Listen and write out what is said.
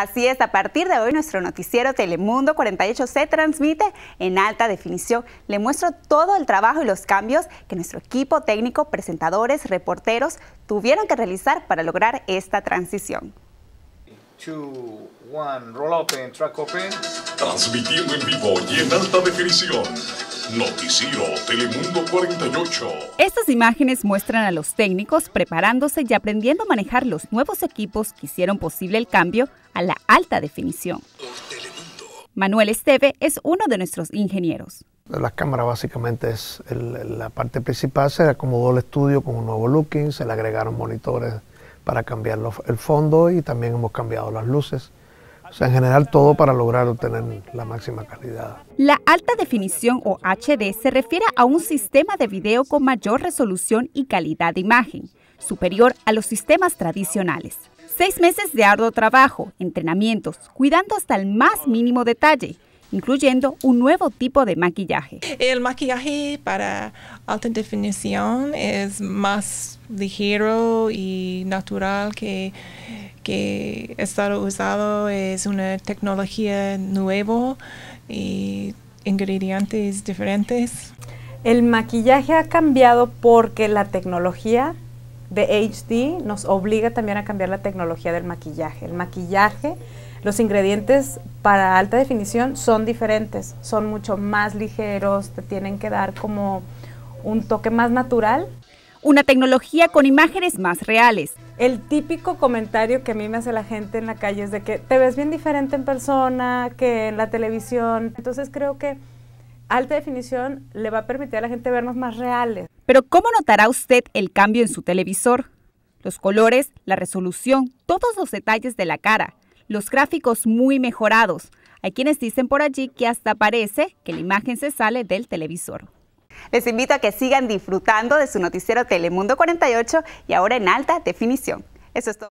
Así es, a partir de hoy nuestro noticiero Telemundo 48 se transmite en alta definición. Le muestro todo el trabajo y los cambios que nuestro equipo técnico, presentadores, reporteros tuvieron que realizar para lograr esta transición. Two, roll track open. Transmitiendo en vivo y en alta definición Noticiero Telemundo 48. Estas imágenes muestran a los técnicos preparándose y aprendiendo a manejar los nuevos equipos que hicieron posible el cambio a la alta definición. Manuel Esteve es uno de nuestros ingenieros. La cámara básicamente es la parte principal, se acomodó el estudio con un nuevo looking, se le agregaron monitores para cambiar el fondo y también hemos cambiado las luces. O sea, en general todo para lograr obtener la máxima calidad. La alta definición o HD se refiere a un sistema de video con mayor resolución y calidad de imagen, superior a los sistemas tradicionales. Seis meses de arduo trabajo, entrenamientos, cuidando hasta el más mínimo detalle incluyendo un nuevo tipo de maquillaje. El maquillaje para alta definición es más ligero y natural que que estado usado es una tecnología nueva y ingredientes diferentes. El maquillaje ha cambiado porque la tecnología de HD nos obliga también a cambiar la tecnología del maquillaje. El maquillaje los ingredientes para alta definición son diferentes, son mucho más ligeros, te tienen que dar como un toque más natural. Una tecnología con imágenes más reales. El típico comentario que a mí me hace la gente en la calle es de que te ves bien diferente en persona que en la televisión. Entonces creo que alta definición le va a permitir a la gente vernos más reales. Pero ¿cómo notará usted el cambio en su televisor? Los colores, la resolución, todos los detalles de la cara, los gráficos muy mejorados. Hay quienes dicen por allí que hasta parece que la imagen se sale del televisor. Les invito a que sigan disfrutando de su noticiero Telemundo 48 y ahora en alta definición. Eso es todo.